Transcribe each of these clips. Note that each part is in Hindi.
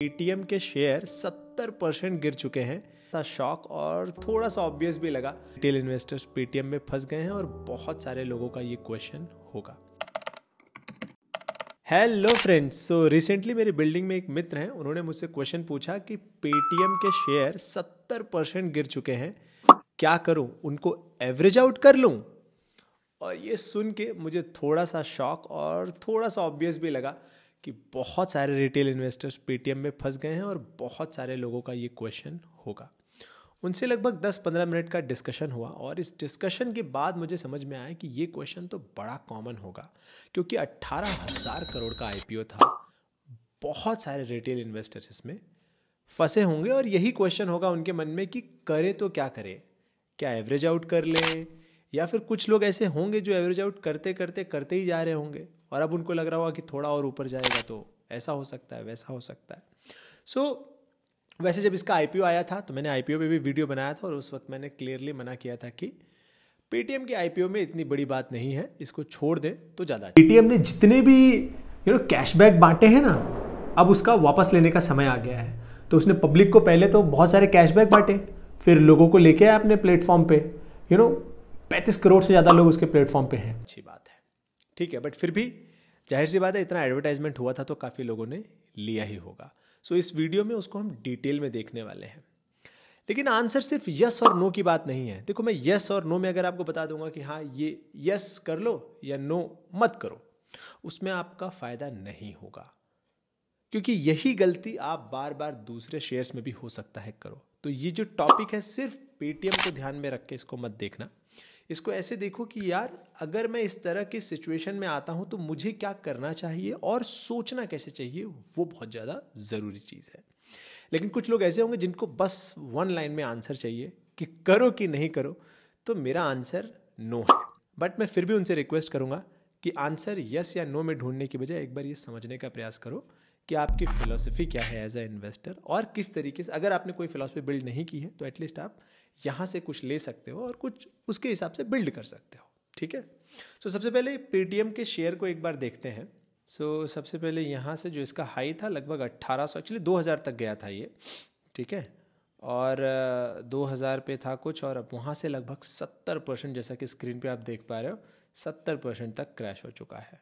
पेटीएम के शेयर 70 परसेंट गिर चुके हैं शॉक और थोड़ा सा ऑब्वियस भी लगा रिटेल इन्वेस्टर्स पेटीएम में फंस गए हैं और बहुत सारे लोगों का ये क्वेश्चन होगा हेलो फ्रेंड्स सो रिसेंटली मेरी बिल्डिंग में एक मित्र हैं उन्होंने मुझसे क्वेश्चन पूछा कि पेटीएम के शेयर 70 परसेंट गिर चुके हैं क्या करूं उनको एवरेज आउट कर लूं और ये सुन के मुझे थोड़ा सा शॉक और थोड़ा सा ऑब्वियस भी लगा कि बहुत सारे रिटेल इन्वेस्टर्स पेटीएम में फंस गए हैं और बहुत सारे लोगों का ये क्वेश्चन होगा उनसे लगभग 10-15 मिनट का डिस्कशन हुआ और इस डिस्कशन के बाद मुझे समझ में आया कि ये क्वेश्चन तो बड़ा कॉमन होगा क्योंकि अट्ठारह हज़ार करोड़ का आईपीओ था बहुत सारे रिटेल इन्वेस्टर्स इसमें फंसे होंगे और यही क्वेश्चन होगा उनके मन में कि करे तो क्या करे क्या एवरेज आउट कर लें या फिर कुछ लोग ऐसे होंगे जो एवरेज आउट करते करते करते ही जा रहे होंगे और अब उनको लग रहा होगा कि थोड़ा और ऊपर जाएगा तो ऐसा हो सकता है वैसा हो सकता है सो so, वैसे जब इसका आई आया था तो मैंने आई पे भी वीडियो बनाया था और उस वक्त मैंने क्लियरली मना किया था कि पेटीएम के आई में इतनी बड़ी बात नहीं है इसको छोड़ दें तो ज़्यादा पेटीएम अच्छा। ने जितने भी यू नो कैशबैक बांटे हैं ना अब उसका वापस लेने का समय आ गया है तो उसने पब्लिक को पहले तो बहुत सारे कैशबैक बांटे फिर लोगों को लेके आया अपने प्लेटफॉर्म पे यू नो पैंतीस करोड़ से ज़्यादा लोग उसके प्लेटफॉर्म पे हैं अच्छी बात ठीक है बट फिर भी जाहिर सी बात है इतना एडवर्टाइजमेंट हुआ था तो काफ़ी लोगों ने लिया ही होगा सो so, इस वीडियो में उसको हम डिटेल में देखने वाले हैं लेकिन आंसर सिर्फ यस और नो की बात नहीं है देखो मैं यस और नो में अगर आपको बता दूंगा कि हाँ ये यस कर लो या नो मत करो उसमें आपका फ़ायदा नहीं होगा क्योंकि यही गलती आप बार बार दूसरे शेयर्स में भी हो सकता है करो तो ये जो टॉपिक है सिर्फ पेटीएम को ध्यान में रख के इसको मत देखना इसको ऐसे देखो कि यार अगर मैं इस तरह की सिचुएशन में आता हूँ तो मुझे क्या करना चाहिए और सोचना कैसे चाहिए वो बहुत ज़्यादा ज़रूरी चीज़ है लेकिन कुछ लोग ऐसे होंगे जिनको बस वन लाइन में आंसर चाहिए कि करो कि नहीं करो तो मेरा आंसर नो है बट मैं फिर भी उनसे रिक्वेस्ट करूँगा कि आंसर यस या नो में ढूंढने की बजाय एक बार ये समझने का प्रयास करो कि आपकी फ़िलोसफी क्या है एज अ इन्वेस्टर और किस तरीके से अगर आपने कोई फ़िलोसफी बिल्ड नहीं की है तो एटलीस्ट आप यहाँ से कुछ ले सकते हो और कुछ उसके हिसाब से बिल्ड कर सकते हो ठीक है सो सबसे पहले पेटीएम के शेयर को एक बार देखते हैं सो सबसे पहले यहाँ से जो इसका हाई था लगभग अट्ठारह सौ एक्चुअली दो हज़ार तक गया था ये ठीक है और दो हज़ार पे था कुछ और अब वहाँ से लगभग सत्तर परसेंट जैसा कि स्क्रीन पे आप देख पा रहे हो सत्तर परसेंट तक क्रैश हो चुका है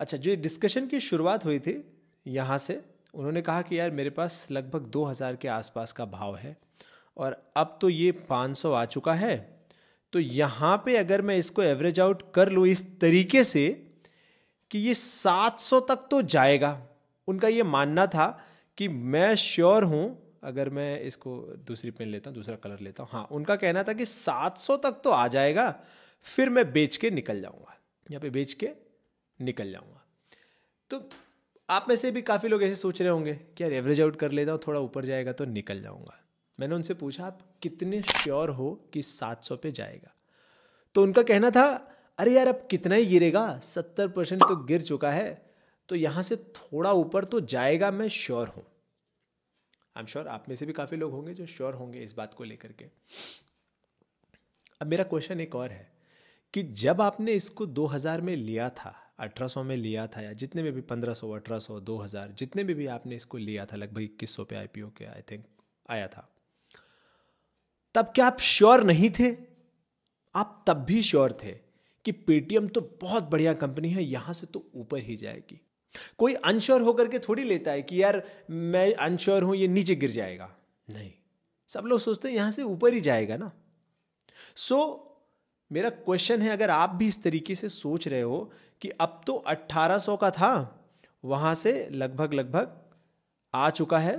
अच्छा जो डिस्कशन की शुरुआत हुई थी यहाँ से उन्होंने कहा कि यार मेरे पास लगभग हज़ार के आसपास का भाव है और अब तो ये 500 आ चुका है तो यहाँ पे अगर मैं इसको एवरेज आउट कर लूँ इस तरीके से कि ये 700 तक तो जाएगा उनका ये मानना था कि मैं श्योर हूँ अगर मैं इसको दूसरी पेन लेता हूँ दूसरा कलर लेता हूँ हाँ उनका कहना था कि 700 तक तो आ जाएगा फिर मैं बेच के निकल जाऊँगा यहाँ पे बेच के निकल जाऊँगा तो आप में से भी काफ़ी लोग ऐसे सोच रहे होंगे कि यार एवरेज आउट कर लेता हूँ थोड़ा ऊपर जाएगा तो निकल जाऊँगा मैंने उनसे पूछा आप कितने श्योर हो कि 700 पे जाएगा तो उनका कहना था अरे यार अब कितना ही गिरेगा 70 परसेंट तो गिर चुका है तो यहां से थोड़ा ऊपर तो जाएगा मैं श्योर हूं आई एम श्योर आप में से भी काफ़ी लोग होंगे जो श्योर होंगे इस बात को लेकर के अब मेरा क्वेश्चन एक और है कि जब आपने इसको 2000 में लिया था 1800 में लिया था या जितने में भी 1500, 1800, 2000 जितने में भी आपने इसको लिया था लगभग इक्कीस सौ पे आईपीओ के आई थिंक आया था तब क्या आप श्योर नहीं थे आप तब भी श्योर थे कि पेटीएम तो बहुत बढ़िया कंपनी है यहां से तो ऊपर ही जाएगी कोई अनश्योर होकर के थोड़ी लेता है कि यार मैं अनश्योर हूं ये नीचे गिर जाएगा नहीं सब लोग सोचते हैं यहां से ऊपर ही जाएगा ना सो so, मेरा क्वेश्चन है अगर आप भी इस तरीके से सोच रहे हो कि अब तो 1800 का था वहां से लगभग लगभग आ चुका है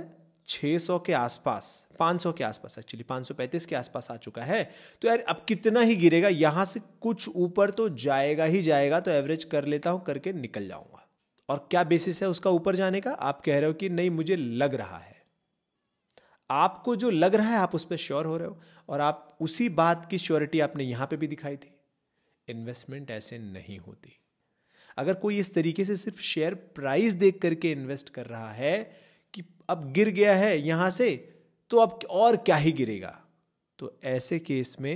600 के आसपास 500 के आसपास एक्चुअली 535 के आसपास आ चुका है तो यार अब कितना ही गिरेगा यहां से कुछ ऊपर तो जाएगा ही जाएगा तो एवरेज कर लेता हूं करके निकल जाऊंगा और क्या बेसिस है उसका ऊपर जाने का आप कह रहे हो कि नहीं मुझे लग रहा है आपको जो लग रहा है आप उस पर श्योर हो रहे हो और आप उसी बात की श्योरिटी आपने यहां पे भी दिखाई थी इन्वेस्टमेंट ऐसे नहीं होती अगर कोई इस तरीके से सिर्फ शेयर प्राइस देख करके इन्वेस्ट कर रहा है अब गिर गया है यहां से तो अब और क्या ही गिरेगा तो ऐसे केस में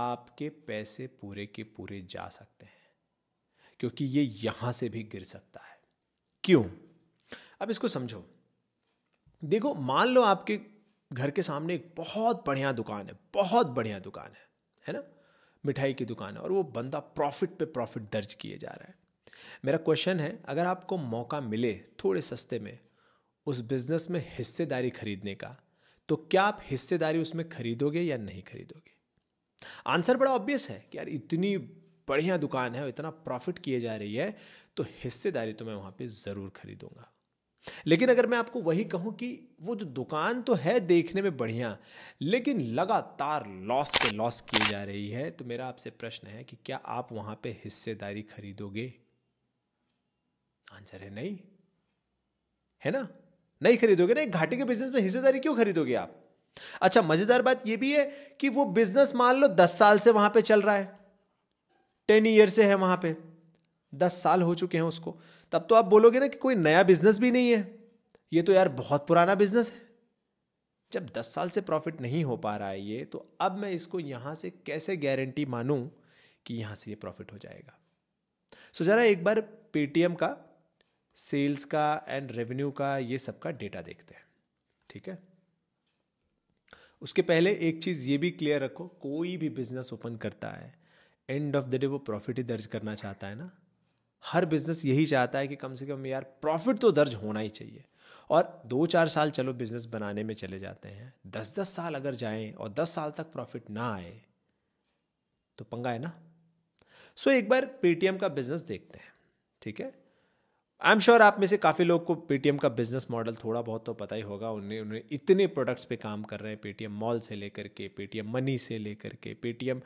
आपके पैसे पूरे के पूरे जा सकते हैं क्योंकि ये यहां से भी गिर सकता है क्यों अब इसको समझो देखो मान लो आपके घर के सामने एक बहुत बढ़िया दुकान है बहुत बढ़िया दुकान है है ना मिठाई की दुकान है और वो बंदा प्रॉफिट पे प्रॉफिट दर्ज किए जा रहा है मेरा क्वेश्चन है अगर आपको मौका मिले थोड़े सस्ते में उस बिजनेस में हिस्सेदारी खरीदने का तो क्या आप हिस्सेदारी उसमें खरीदोगे या नहीं खरीदोगे आंसर बड़ा ऑब्वियस है कि यार इतनी बढ़िया दुकान है और इतना प्रॉफिट किए जा रही है तो हिस्सेदारी तो मैं वहां पे ज़रूर खरीदूंगा लेकिन अगर मैं आपको वही कहूं कि वो जो दुकान तो है देखने में बढ़िया लेकिन लगातार लॉस पे लॉस किए जा रही है तो मेरा आपसे प्रश्न है कि क्या आप वहां पे हिस्सेदारी खरीदोगे आंसर है नहीं है ना नहीं खरीदोगे ना घाटे के बिजनेस में हिस्सेदारी क्यों खरीदोगे आप अच्छा मजेदार बात यह भी है कि वो बिजनेस मान लो दस साल से वहां पे चल रहा है टेन ईयर से है वहां पे दस साल हो चुके हैं उसको तब तो आप बोलोगे ना कि कोई नया बिजनेस भी नहीं है ये तो यार बहुत पुराना बिजनेस है जब दस साल से प्रॉफिट नहीं हो पा रहा है ये तो अब मैं इसको यहां से कैसे गारंटी मानूं कि यहां से ये प्रॉफिट हो जाएगा सो जरा एक बार पेटीएम का सेल्स का एंड रेवेन्यू का ये सब का डेटा देखते हैं ठीक है उसके पहले एक चीज़ ये भी क्लियर रखो कोई भी बिजनेस ओपन करता है एंड ऑफ द डे वो प्रॉफिट ही दर्ज करना चाहता है ना हर बिजनेस यही चाहता है कि कम से कम यार प्रॉफिट तो दर्ज होना ही चाहिए और दो चार साल चलो बिजनेस बनाने में चले जाते हैं दस दस साल अगर जाएं और दस साल तक प्रॉफिट ना आए तो पंगा है ना सो एक बार पेटीएम का बिजनेस देखते हैं ठीक है आई एम श्योर आप में से काफ़ी लोग को पेटीएम का बिजनेस मॉडल थोड़ा बहुत तो पता ही होगा उन्हें उन्हें इतने प्रोडक्ट्स पे काम कर रहे हैं पेटीएम मॉल से लेकर के पेटीएम मनी से लेकर के पेटीएम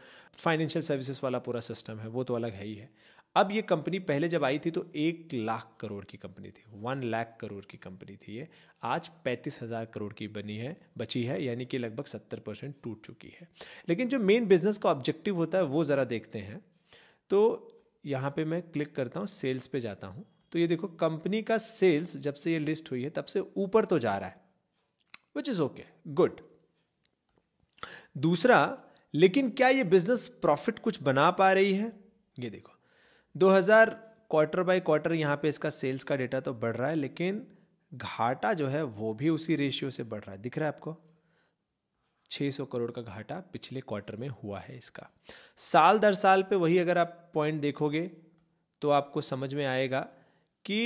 फाइनेंशियल सर्विसेज वाला पूरा सिस्टम है वो तो अलग है ही है अब ये कंपनी पहले जब आई थी तो एक लाख करोड़ की कंपनी थी वन लाख करोड़ की कंपनी थी ये आज पैंतीस हज़ार करोड़ की बनी है बची है यानी कि लगभग सत्तर परसेंट टूट चुकी है लेकिन जो मेन बिजनेस का ऑब्जेक्टिव होता है वो ज़रा देखते हैं तो यहाँ पे मैं क्लिक करता हूँ सेल्स पे जाता हूँ तो ये देखो कंपनी का सेल्स जब से ये लिस्ट हुई है तब से ऊपर तो जा रहा है विच इज़ ओके गुड दूसरा लेकिन क्या ये बिजनेस प्रॉफिट कुछ बना पा रही है ये देखो 2000 क्वार्टर बाय क्वार्टर यहां पे इसका सेल्स का डेटा तो बढ़ रहा है लेकिन घाटा जो है वो भी उसी रेशियो से बढ़ रहा है दिख रहा है आपको 600 करोड़ का घाटा पिछले क्वार्टर में हुआ है इसका साल दर साल पे वही अगर आप पॉइंट देखोगे तो आपको समझ में आएगा कि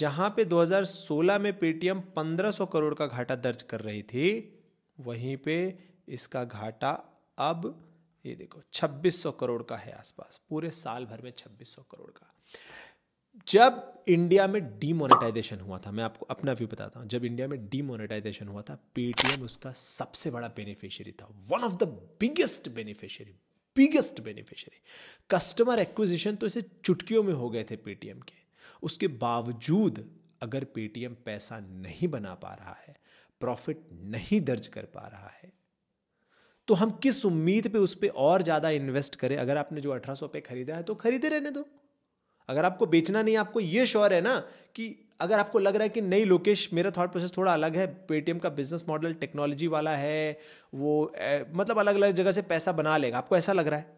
जहां पे 2016 में पेटीएम 1500 करोड़ का घाटा दर्ज कर रही थी वहीं पे इसका घाटा अब ये देखो 2600 करोड़ का है आसपास पूरे साल भर में 2600 करोड़ का जब इंडिया में डीमोनेटाइजेशन हुआ था मैं आपको अपना व्यू बताता हूँ जब इंडिया में डीमोनेटाइजेशन हुआ था पेटीएम उसका सबसे बड़ा बेनिफिशियरी था one of the biggest beneficiary biggest beneficiary customer acquisition तो इसे चुटकियों में हो गए थे पेटीएम के उसके बावजूद अगर पेटीएम पैसा नहीं बना पा रहा है प्रॉफिट नहीं दर्ज कर पा रहा है तो हम किस उम्मीद पे उस पर और ज़्यादा इन्वेस्ट करें अगर आपने जो अठारह सौ खरीदा है तो खरीदे रहने दो अगर आपको बेचना नहीं आपको ये श्योर है ना कि अगर आपको लग रहा है कि नई लोकेश मेरा थॉट प्रोसेस थोड़ा अलग है पेटीएम का बिजनेस मॉडल टेक्नोलॉजी वाला है वो ए, मतलब अलग अलग जगह से पैसा बना लेगा आपको ऐसा लग रहा है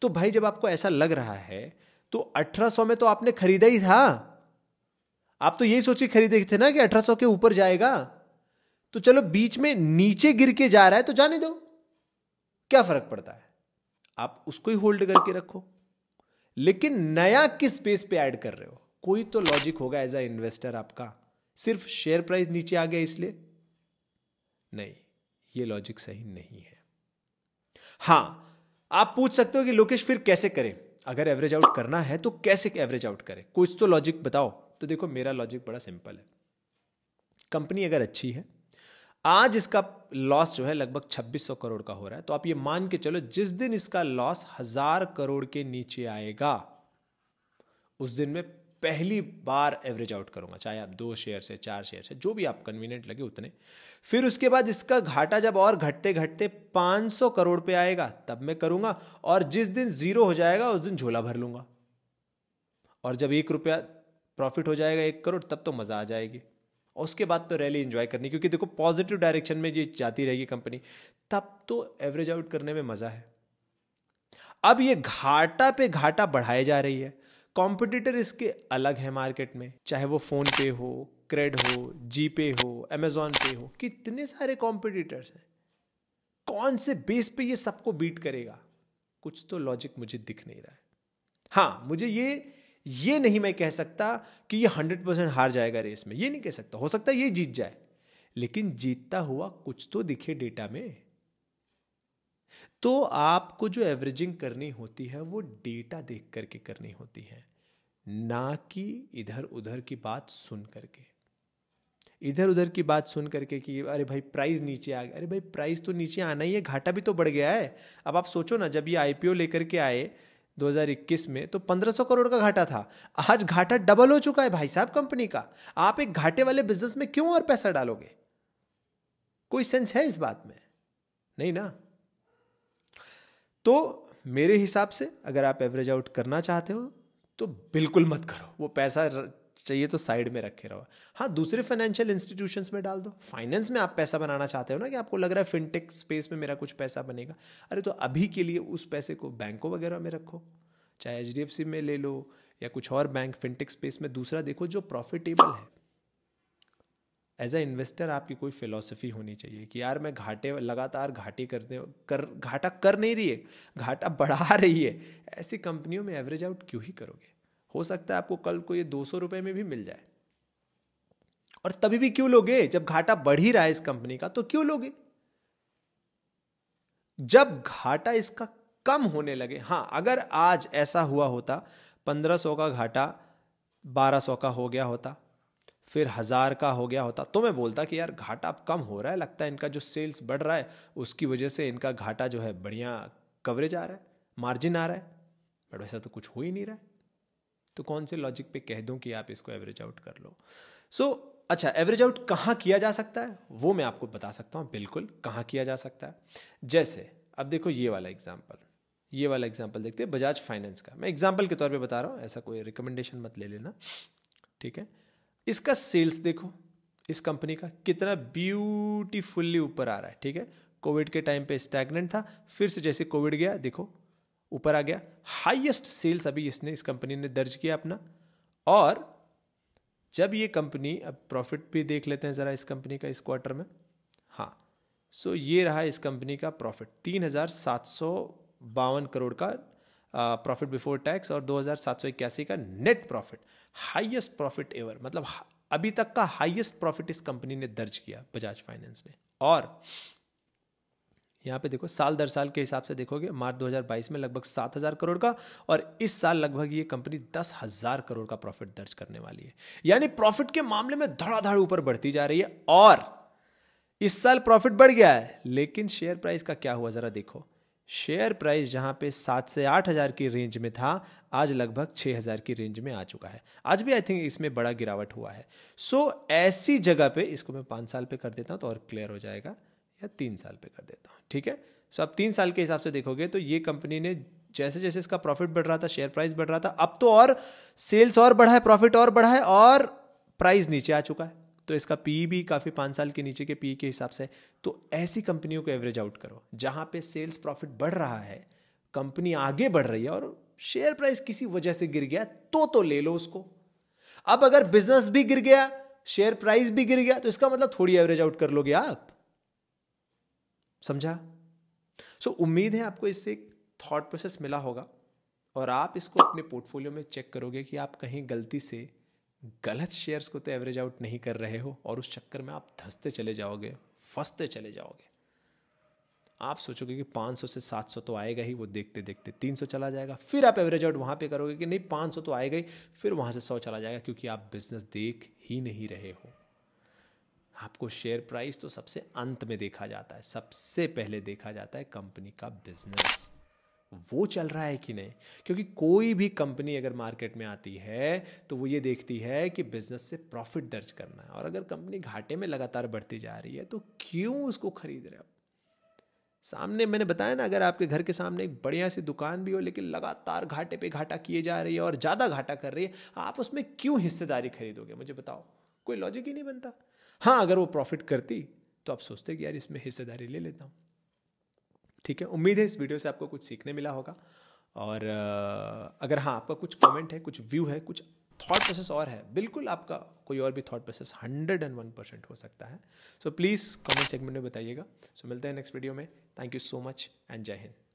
तो भाई जब आपको ऐसा लग रहा है तो 1800 में तो आपने खरीदा ही था आप तो यही सोच के खरीदे थे ना कि 1800 के ऊपर जाएगा तो चलो बीच में नीचे गिर के जा रहा है तो जाने दो क्या फर्क पड़ता है आप उसको ही होल्ड करके रखो लेकिन नया किस बेस पे ऐड कर रहे हो कोई तो लॉजिक होगा एज अ इन्वेस्टर आपका सिर्फ शेयर प्राइस नीचे आ गया इसलिए नहीं ये लॉजिक सही नहीं है हां आप पूछ सकते हो कि लोकेश फिर कैसे करें अगर एवरेज आउट करना है तो कैसे एवरेज आउट करें कुछ तो लॉजिक बताओ तो देखो मेरा लॉजिक बड़ा सिंपल है कंपनी अगर अच्छी है आज इसका लॉस जो है लगभग 2600 करोड़ का हो रहा है तो आप ये मान के चलो जिस दिन इसका लॉस हजार करोड़ के नीचे आएगा उस दिन में पहली बार एवरेज आउट करूंगा चाहे आप दो शेयर से चार शेयर से जो भी आप कन्वीनियंट लगे उतने फिर उसके बाद इसका घाटा जब और घटते घटते 500 करोड़ पे आएगा तब मैं करूंगा और जिस दिन जीरो हो जाएगा उस दिन झोला भर लूंगा और जब एक रुपया प्रॉफिट हो जाएगा एक करोड़ तब तो मज़ा आ जाएगी और उसके बाद तो रैली इन्जॉय करनी क्योंकि देखो पॉजिटिव डायरेक्शन में ये जाती रहेगी कंपनी तब तो एवरेज आउट करने में मज़ा है अब ये घाटा पे घाटा बढ़ाए जा रही है कॉम्पिटिटर इसके अलग है मार्केट में चाहे वो फोन पे हो क्रेड हो जी पे हो अमेजोन पे हो कितने सारे कॉम्पिटिटर्स हैं कौन से बेस पे ये सबको बीट करेगा कुछ तो लॉजिक मुझे दिख नहीं रहा है हाँ मुझे ये ये नहीं मैं कह सकता कि ये हंड्रेड परसेंट हार जाएगा रेस में ये नहीं कह सकता हो सकता है ये जीत जाए लेकिन जीतता हुआ कुछ तो दिखे डेटा में तो आपको जो एवरेजिंग करनी होती है वो डेटा देख करके करनी होती है ना कि इधर उधर की बात सुन करके इधर उधर की बात सुन करके कि अरे भाई प्राइस नीचे आ गया अरे भाई प्राइस तो नीचे आना ही है घाटा भी तो बढ़ गया है अब आप सोचो ना जब ये आईपीओ लेकर के आए 2021 में तो 1500 करोड़ का घाटा था आज घाटा डबल हो चुका है भाई साहब कंपनी का आप एक घाटे वाले बिजनेस में क्यों और पैसा डालोगे कोई सेंस है इस बात में नहीं ना तो मेरे हिसाब से अगर आप एवरेज आउट करना चाहते हो तो बिल्कुल मत करो वो पैसा चाहिए तो साइड में रखे रहो हाँ दूसरे फाइनेंशियल इंस्टीट्यूशंस में डाल दो फाइनेंस में आप पैसा बनाना चाहते हो ना कि आपको लग रहा है फिनटेक स्पेस में मेरा कुछ पैसा बनेगा अरे तो अभी के लिए उस पैसे को बैंकों वगैरह में रखो चाहे एच में ले लो या कुछ और बैंक फिनटेक स्पेस में दूसरा देखो जो प्रॉफिटेबल है एज ए इन्वेस्टर आपकी कोई फिलोसफी होनी चाहिए कि यार मैं घाटे लगातार घाटे करने कर घाटा कर नहीं रही है घाटा बढ़ा रही है ऐसी कंपनियों में एवरेज आउट क्यों ही करोगे हो सकता है आपको कल को ये दो सौ रुपये में भी मिल जाए और तभी भी क्यों लोगे जब घाटा बढ़ ही रहा है इस कंपनी का तो क्यों लोगे जब घाटा इसका कम होने लगे हाँ अगर आज ऐसा हुआ होता पंद्रह सौ का घाटा बारह सौ का हो गया होता फिर हज़ार का हो गया होता तो मैं बोलता कि यार घाटा अब कम हो रहा है लगता है इनका जो सेल्स बढ़ रहा है उसकी वजह से इनका घाटा जो है बढ़िया कवरेज आ रहा है मार्जिन आ रहा है बट वैसा तो कुछ हो ही नहीं रहा है तो कौन से लॉजिक पे कह दूं कि आप इसको एवरेज आउट कर लो सो so, अच्छा एवरेज आउट कहाँ किया जा सकता है वो मैं आपको बता सकता हूँ बिल्कुल कहाँ किया जा सकता है जैसे अब देखो ये वाला एग्जाम्पल ये वाला एग्जाम्पल देखते हैं बजाज फाइनेंस का मैं एग्जाम्पल के तौर पर बता रहा हूँ ऐसा कोई रिकमेंडेशन मत ले लेना ठीक है इसका सेल्स देखो इस कंपनी का कितना ब्यूटीफुल्ली ऊपर आ रहा है ठीक है कोविड के टाइम पे स्टैगनेंट था फिर से जैसे कोविड गया देखो ऊपर आ गया हाईएस्ट सेल्स अभी इसने इस कंपनी ने दर्ज किया अपना और जब ये कंपनी अब प्रॉफिट भी देख लेते हैं ज़रा इस कंपनी का इस क्वार्टर में हाँ सो ये रहा इस कंपनी का प्रॉफिट तीन हज़ार सात सौ बावन करोड़ का प्रॉफिट बिफोर टैक्स और दो का net profit highest profit ever मतलब अभी तक का हाइएस्ट प्रॉफिट इस कंपनी ने दर्ज किया बजाज फाइनेंस ने और यहाँ पे देखो साल दर साल के हिसाब से देखोगे मार्च 2022 में लगभग 7000 करोड़ का और इस साल लगभग ये कंपनी 10000 करोड़ का प्रॉफिट दर्ज करने वाली है यानी प्रॉफिट के मामले में धड़ाधड़ ऊपर बढ़ती जा रही है और इस साल प्रॉफिट बढ़ गया है लेकिन शेयर प्राइस का क्या हुआ जरा देखो शेयर प्राइस जहाँ पे सात से आठ हज़ार की रेंज में था आज लगभग छः हज़ार की रेंज में आ चुका है आज भी आई थिंक इसमें बड़ा गिरावट हुआ है सो so, ऐसी जगह पे इसको मैं पाँच साल पे कर देता हूँ तो और क्लियर हो जाएगा या तीन साल पे कर देता हूँ ठीक है सो so, अब तीन साल के हिसाब से देखोगे तो ये कंपनी ने जैसे जैसे इसका प्रॉफिट बढ़ रहा था शेयर प्राइस बढ़ रहा था अब तो और सेल्स और बढ़ा है प्रॉफिट और बढ़ा है और प्राइस नीचे आ चुका है तो इसका पी भी काफ़ी पाँच साल के नीचे के पी के हिसाब से तो ऐसी कंपनियों को एवरेज आउट करो जहाँ पे सेल्स प्रॉफिट बढ़ रहा है कंपनी आगे बढ़ रही है और शेयर प्राइस किसी वजह से गिर गया तो तो ले लो उसको अब अगर बिजनेस भी गिर गया शेयर प्राइस भी गिर गया तो इसका मतलब थोड़ी एवरेज आउट कर लोगे आप समझा सो so, उम्मीद है आपको इससे एक थॉट प्रोसेस मिला होगा और आप इसको अपने पोर्टफोलियो में चेक करोगे कि आप कहीं गलती से गलत शेयर्स को तो एवरेज आउट नहीं कर रहे हो और उस चक्कर में आप धंसते चले जाओगे फंसते चले जाओगे आप सोचोगे कि 500 से 700 तो आएगा ही वो देखते देखते 300 चला जाएगा फिर आप एवरेज आउट वहाँ पे करोगे कि नहीं 500 तो आएगा ही फिर वहाँ से 100 चला जाएगा क्योंकि आप बिजनेस देख ही नहीं रहे हो आपको शेयर प्राइस तो सबसे अंत में देखा जाता है सबसे पहले देखा जाता है कंपनी का बिजनेस वो चल रहा है कि नहीं क्योंकि कोई भी कंपनी अगर मार्केट में आती है तो वो ये देखती है कि बिजनेस से प्रॉफिट दर्ज करना है और अगर कंपनी घाटे में लगातार बढ़ती जा रही है तो क्यों उसको खरीद रहे हो सामने मैंने बताया ना अगर आपके घर के सामने एक बढ़िया सी दुकान भी हो लेकिन लगातार घाटे पे घाटा किए जा रही है और ज़्यादा घाटा कर रही है आप उसमें क्यों हिस्सेदारी खरीदोगे मुझे बताओ कोई लॉजिक ही नहीं बनता हाँ अगर वो प्रॉफिट करती तो आप सोचते कि यार इसमें हिस्सेदारी ले लेता हूँ ठीक है उम्मीद है इस वीडियो से आपको कुछ सीखने मिला होगा और अगर हाँ आपका कुछ कमेंट है कुछ व्यू है कुछ थॉट प्रोसेस और है बिल्कुल आपका कोई और भी thought process hundred and one percent हो सकता है सो प्लीज़ कमेंट सेगमेंट में बताइएगा सो so, मिलते हैं नेक्स्ट वीडियो में thank you so much and जय हिंद